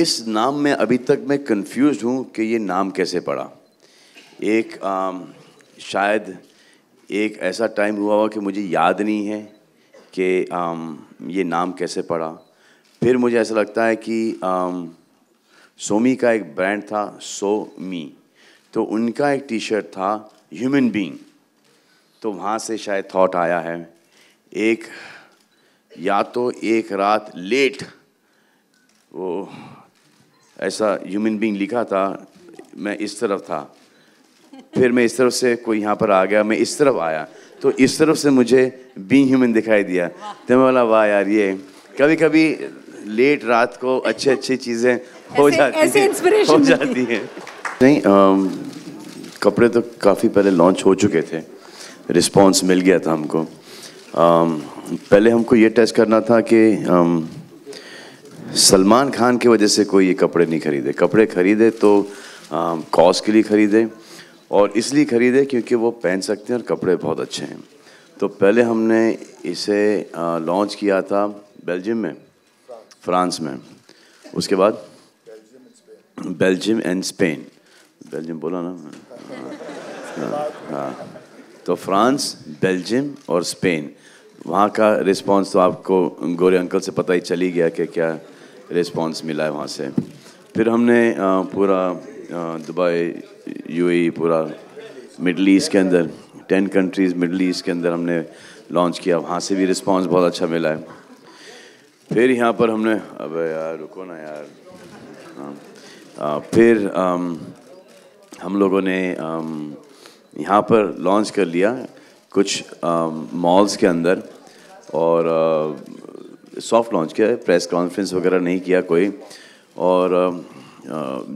इस नाम में अभी तक मैं कंफ्यूज हूँ कि ये नाम कैसे पड़ा एक आ, शायद एक ऐसा टाइम हुआ हुआ कि मुझे याद नहीं है कि आ, ये नाम कैसे पड़ा फिर मुझे ऐसा लगता है कि आ, सोमी का एक ब्रांड था सो मी तो उनका एक टी शर्ट था ह्यूमन बींग तो वहाँ से शायद थॉट आया है एक या तो एक रात लेट वो ऐसा ह्यूमन बींग लिखा था मैं इस तरफ था फिर मैं इस तरफ से कोई यहाँ पर आ गया मैं इस तरफ आया तो इस तरफ से मुझे बींग ह्यूमन दिखाई दिया तो मैं बोला वाह यार ये कभी कभी लेट रात को अच्छी अच्छी चीज़ें हो जाती हैं हो जाती हैं नहीं कपड़े तो काफ़ी पहले लॉन्च हो चुके थे रिस्पांस मिल गया था हमको पहले हमको ये टेस्ट करना था कि सलमान खान की वजह से कोई ये कपड़े नहीं खरीदे कपड़े खरीदे तो कॉज के लिए खरीदे और इसलिए खरीदे क्योंकि वो पहन सकते हैं और कपड़े बहुत अच्छे हैं तो पहले हमने इसे लॉन्च किया था बेल्जियम में फ्रांस में उसके बाद बेल्जियम एंड स्पेन बेल्जियम बोला ना हाँ हाँ तो फ्रांस बेल्जियम और स्पेन वहाँ का रिस्पांस तो आपको गोरे अंकल से पता ही चली गया कि क्या रिस्पांस मिला है वहाँ से फिर हमने पूरा दुबई यूएई पूरा मिडल ईस्ट के अंदर टेन कंट्रीज़ मिडल ईस्ट के अंदर हमने लॉन्च किया वहाँ से भी रिस्पांस बहुत अच्छा मिला है फिर यहाँ पर हमने अब यार रुको ना यार आ, फिर आ, हम लोगों ने यहाँ पर लॉन्च कर लिया कुछ मॉल्स के अंदर और आ, सॉफ्ट लॉन्च किया है प्रेस कॉन्फ्रेंस वगैरह नहीं किया कोई और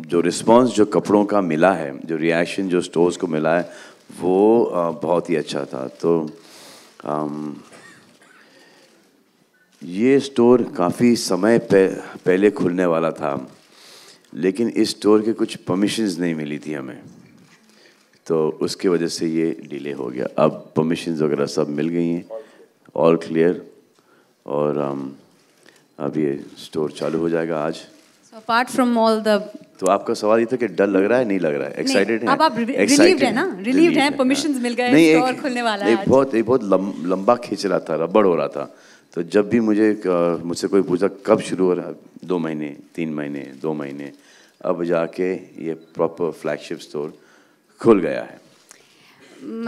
जो रिस्पांस जो कपड़ों का मिला है जो रिएक्शन जो स्टोर्स को मिला है वो बहुत ही अच्छा था तो ये स्टोर काफ़ी समय पहले खुलने वाला था लेकिन इस स्टोर के कुछ परमिशंस नहीं मिली थी हमें तो उसके वजह से ये डिले हो गया अब परमिशंस वगैरह सब मिल गई हैं ऑल क्लियर और um, अब ये स्टोर चालू हो जाएगा आज अपार्ट फ्रॉम ऑल द तो आपका सवाल ये था कि डर लग रहा है नहीं लग रहा है एक्साइटेड है अब आप रिलीव्ड है ना रिलीव्ड हैं परमिशंस हाँ। मिल गए नहीं स्टोर खुलने वाला है एक बहुत एक बहुत लंबा खींच रहा था रबड़ हो रहा था तो जब भी मुझे मुझसे कोई पूछा कब शुरू हो रहा दो महीने तीन महीने दो महीने अब जाके ये प्रॉपर फ्लैगशिप स्टोर खुल गया है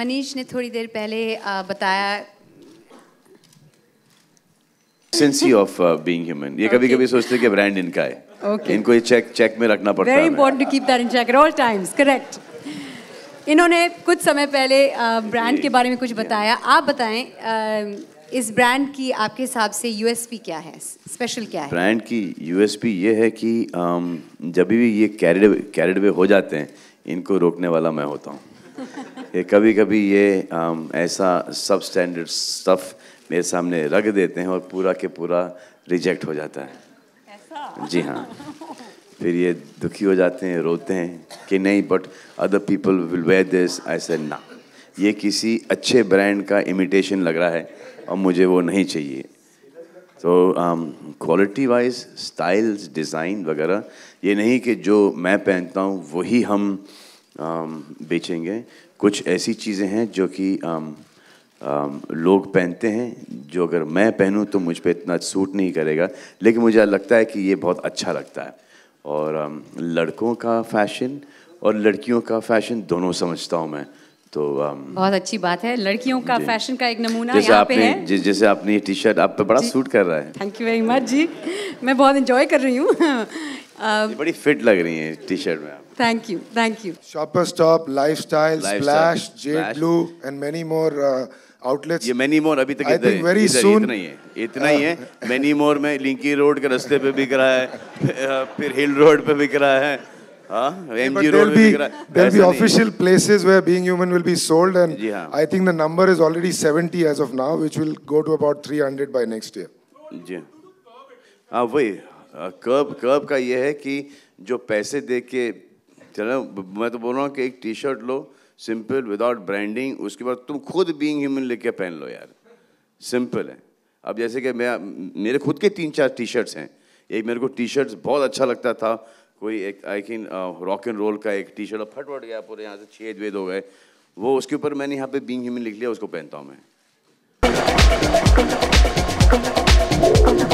मनीष ने थोड़ी देर पहले बताया एसेंसी ऑफ बीइंग ह्यूमन ये कभी कभी सोचते हैं कि ब्रांड इनका है okay. इनको ये चेक चेक में रखना पड़ता है very important to keep that in check at all times correct इन्होंने कुछ समय पहले ब्रांड uh, के बारे में कुछ बताया आप बताएं uh, इस ब्रांड की आपके हिसाब से यूएसपी क्या है स्पेशल क्या है ब्रांड की यूएसपी ये है कि um, जब भी ये कैरिड कैरिड वे हो जाते हैं इनको रोकने वाला मैं होता हूँ कभी कभी ये um, ऐसा सब स्टैंडर्ड स्टफ़ मेरे सामने रख देते हैं और पूरा के पूरा रिजेक्ट हो जाता है ऐसा? जी हाँ फिर ये दुखी हो जाते हैं रोते हैं कि नहीं but other people will wear this ऐसे ना ये किसी अच्छे ब्रांड का इमिटेशन लग रहा है और मुझे वो नहीं चाहिए तो क्वालिटी वाइज स्टाइल्स डिज़ाइन वगैरह ये नहीं कि जो मैं पहनता हूँ वही हम um, बेचेंगे कुछ ऐसी चीज़ें हैं जो कि um, लोग पहनते हैं जो अगर मैं पहनूं तो मुझ पर इतना सूट नहीं करेगा लेकिन मुझे लगता है कि ये बहुत अच्छा लगता है और लड़कों का फैशन और लड़कियों का फैशन दोनों समझता हूँ मैं तो बहुत अच्छी बात है लड़कियों का फैशन का एक नमूना यहाँ पे है जि, जैसे आपने ये टी शर्ट आप पे बड़ा सूट कर रहा है थैंक यू वेरी मच जी मैं बहुत इंजॉय कर रही हूँ Um, बड़ी फिट लग रही है टी शर्ट में thank you thank you shopper stop lifestyle splash Z blue and many more outlets ये मेनी मोर अभी तक वेरी सून नहीं है इतना ही है मेनी मोर में लिंकी रोड के रास्ते पे बिक रहा है फिर हिल रोड पे बिक रहा है वही कर्ब हाँ, कर्ब का ये है कि जो पैसे दे के चलो मैं तो बोल रहा हूँ कि एक टी शर्ट लो सिंपल विदाउट ब्रांडिंग उसके बाद तुम खुद बीइंग ह्यूमन लेके पहन लो यार सिंपल है अब जैसे कि मैं मेरे खुद के तीन चार टी शर्ट्स हैं एक मेरे को टी शर्ट्स बहुत अच्छा लगता था कोई एक I think rock and roll का एक टी शर्ट फट फट गया पूरे यहाँ से छेद वेद हो गए वो उसके ऊपर मैंने यहाँ पे बींग ह्यूमन लिख लिया उसको पहनता हूँ मैं